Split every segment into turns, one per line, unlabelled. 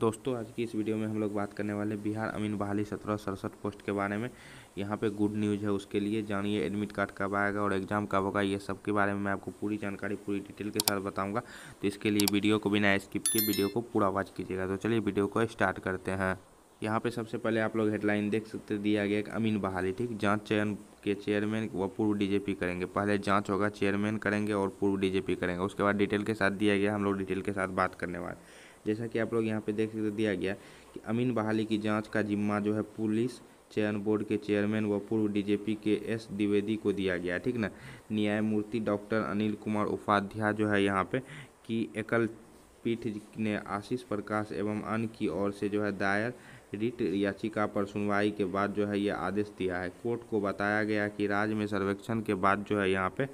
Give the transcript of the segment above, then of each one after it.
दोस्तों आज की इस वीडियो में हम लोग बात करने वाले बिहार अमीन बहाली सत्रह सड़सठ पोस्ट के बारे में यहाँ पे गुड न्यूज़ है उसके लिए जानिए एडमिट कार्ड कब आएगा और एग्ज़ाम कब होगा ये सब के बारे में मैं आपको पूरी जानकारी पूरी डिटेल के साथ बताऊँगा तो इसके लिए वीडियो को बिना स्किप किए वीडियो को पूरा वॉच कीजिएगा तो चलिए वीडियो को स्टार्ट करते हैं यहाँ पर सबसे पहले आप लोग हेडलाइन देख सकते दिया गया एक अमीन बहाली ठीक जाँच चयन के चेयरमैन व पूर्व डीजेपी करेंगे पहले जांच होगा चेयरमैन करेंगे और पूर्व डीजेपी करेंगे उसके बाद डिटेल के साथ दिया गया हम लोग डिटेल के साथ बात करने वाले जैसा कि आप लोग यहाँ पे देख सकते दिया गया कि अमीन बहाली की जांच का जिम्मा जो है पुलिस चयन बोर्ड के चेयरमैन व पूर्व डीजीपी के एस द्विवेदी को दिया गया ठीक ना न्यायमूर्ति डॉक्टर अनिल कुमार उपाध्याय जो है यहाँ पे की एकल पीठ ने आशीष प्रकाश एवं अन्य की ओर से जो है दायर रिट याचिका पर सुनवाई के बाद जो है ये आदेश दिया है कोर्ट को बताया गया कि राज्य में सर्वेक्षण के बाद जो है यहाँ पे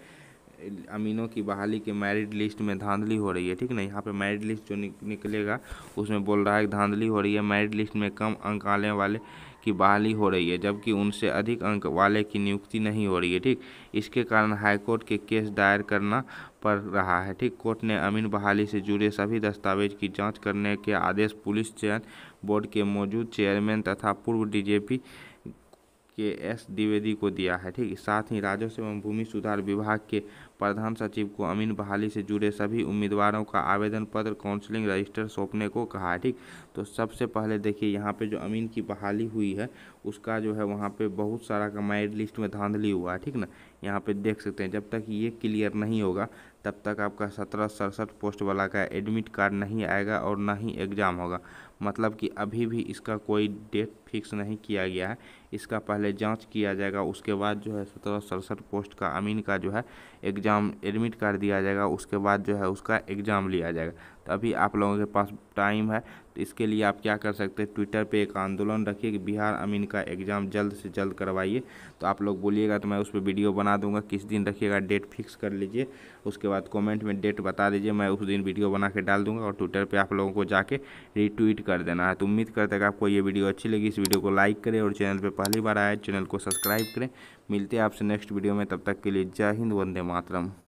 अमीनों की बहाली के मैरिड लिस्ट में धांधली हो रही है ठीक ना यहाँ पे मैरिट लिस्ट जो निकलेगा उसमें बोल रहा है धांधली हो रही है मैरिट लिस्ट में कम अंक आने वाले की बहाली हो रही है जबकि उनसे अधिक अंक वाले की नियुक्ति नहीं हो रही है ठीक इसके कारण हाईकोर्ट के केस दायर करना पड़ रहा है ठीक कोर्ट ने अमीन बहाली से जुड़े सभी दस्तावेज की जांच करने के आदेश पुलिस चयन बोर्ड के मौजूद चेयरमैन तथा पूर्व डीजीपी के एस द्विवेदी को दिया है ठीक साथ ही राजस्व एवं भूमि सुधार विभाग के प्रधान सचिव को अमीन बहाली से जुड़े सभी उम्मीदवारों का आवेदन पत्र काउंसलिंग रजिस्टर सौंपने को कहा है ठीक तो सबसे पहले देखिए यहाँ पे जो अमीन की बहाली हुई है उसका जो है वहाँ पे बहुत सारा का मेरिट लिस्ट में धांधली हुआ है ठीक ना यहाँ पे देख सकते हैं जब तक ये क्लियर नहीं होगा तब तक आपका सत्रह सड़सठ पोस्ट वाला का एडमिट कार्ड नहीं आएगा और ना ही एग्ज़ाम होगा मतलब कि अभी भी इसका कोई डेट फिक्स नहीं किया गया है इसका पहले जांच किया जाएगा उसके बाद जो है सत्रह सड़सठ पोस्ट का अमीन का जो है एग्ज़ाम एडमिट कार्ड दिया जाएगा उसके बाद जो है उसका एग्ज़ाम लिया जाएगा तो अभी आप लोगों के पास टाइम है तो इसके लिए आप क्या कर सकते हैं ट्विटर पे एक आंदोलन रखिए कि बिहार अमीन का एग्ज़ाम जल्द से जल्द करवाइए तो आप लोग बोलिएगा तो मैं उस पर वीडियो बना दूंगा किस दिन रखिएगा डेट फिक्स कर लीजिए उसके बाद कमेंट में डेट बता दीजिए मैं उस दिन वीडियो बना के डाल दूँगा और ट्विटर पर आप लोगों को जाके रिट्वीट कर देना है तो उम्मीद करते हैं आपको ये वीडियो अच्छी लगी इस वीडियो को लाइक करें और चैनल पर पहली बार आए चैनल को सब्सक्राइब करें मिलते हैं आपसे नेक्स्ट वीडियो में तब तक के लिए जय हिंद वंदे मातरम